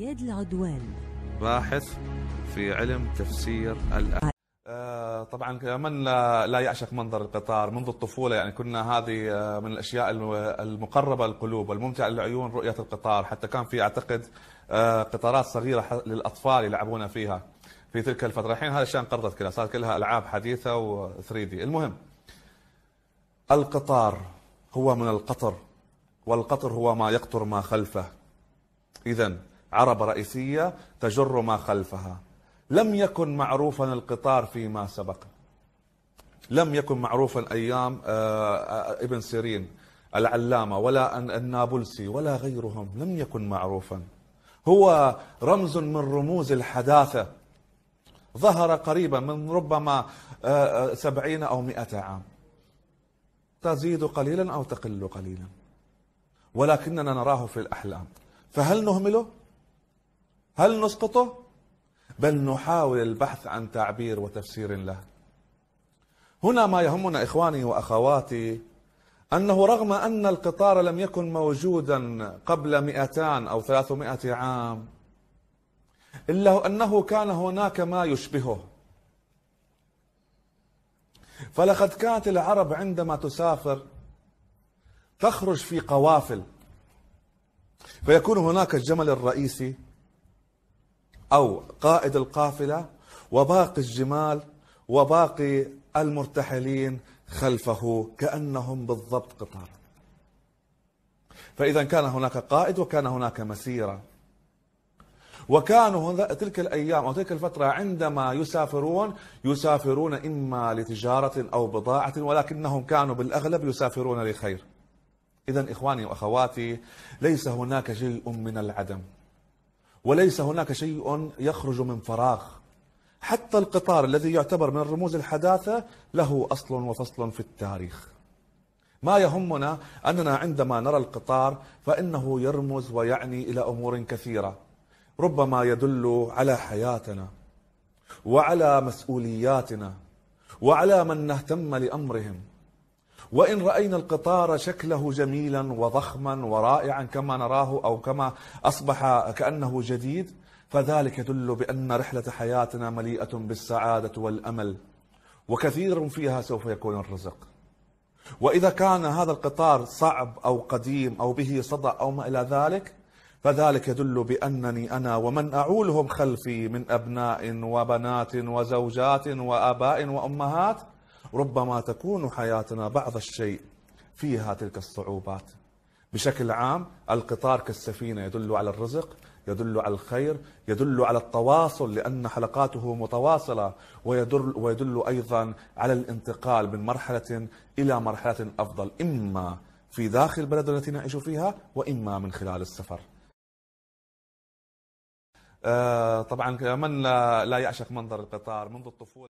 اياد العدوان باحث في علم تفسير الأحاديث آه، طبعا من لا, يعشق منظر القطار منذ الطفوله يعني كنا هذه آه، من الاشياء المقربه للقلوب والممتعه للعيون رؤيه القطار حتى كان في اعتقد آه، قطارات صغيره للاطفال يلعبون فيها في تلك الفتره الحين هذا الشيء انقرضت كلها صارت كلها العاب حديثه و3 دي المهم القطار هو من القطر والقطر هو ما يقطر ما خلفه اذا عربة رئيسية تجر ما خلفها لم يكن معروفا القطار فيما سبق لم يكن معروفا أيام آه، آه، ابن سيرين العلامة ولا النابلسي ولا غيرهم لم يكن معروفا هو رمز من رموز الحداثة ظهر قريبا من ربما آه، سبعين أو مئة عام تزيد قليلا أو تقل قليلا ولكننا نراه في الأحلام فهل نهمله؟ هل نسقطه؟ بل نحاول البحث عن تعبير وتفسير له. هنا ما يهمنا اخواني واخواتي انه رغم ان القطار لم يكن موجودا قبل 200 او 300 عام الا انه كان هناك ما يشبهه. فلقد كانت العرب عندما تسافر تخرج في قوافل فيكون هناك الجمل الرئيسي أو قائد القافلة وباقي الجمال وباقي المرتحلين خلفه كأنهم بالضبط قطار فإذا كان هناك قائد وكان هناك مسيرة وكانوا تلك الأيام أو تلك الفترة عندما يسافرون يسافرون إما لتجارة أو بضاعة ولكنهم كانوا بالأغلب يسافرون لخير إذا إخواني وأخواتي ليس هناك شيء من العدم وليس هناك شيء يخرج من فراغ حتى القطار الذي يعتبر من رموز الحداثة له أصل وفصل في التاريخ ما يهمنا أننا عندما نرى القطار فإنه يرمز ويعني إلى أمور كثيرة ربما يدل على حياتنا وعلى مسؤولياتنا وعلى من نهتم لأمرهم وإن رأينا القطار شكله جميلا وضخما ورائعا كما نراه أو كما أصبح كأنه جديد فذلك يدل بأن رحلة حياتنا مليئة بالسعادة والأمل وكثير فيها سوف يكون الرزق وإذا كان هذا القطار صعب أو قديم أو به صدى أو ما إلى ذلك فذلك يدل بأنني أنا ومن أعولهم خلفي من أبناء وبنات وزوجات وآباء وأمهات ربما تكون حياتنا بعض الشيء فيها تلك الصعوبات بشكل عام القطار كالسفينة يدل على الرزق يدل على الخير يدل على التواصل لأن حلقاته متواصلة ويدل, ويدل أيضا على الانتقال من مرحلة إلى مرحلة أفضل إما في داخل البلد التي نعيش فيها وإما من خلال السفر آه، طبعا من لا يعشق منظر القطار منذ الطفولة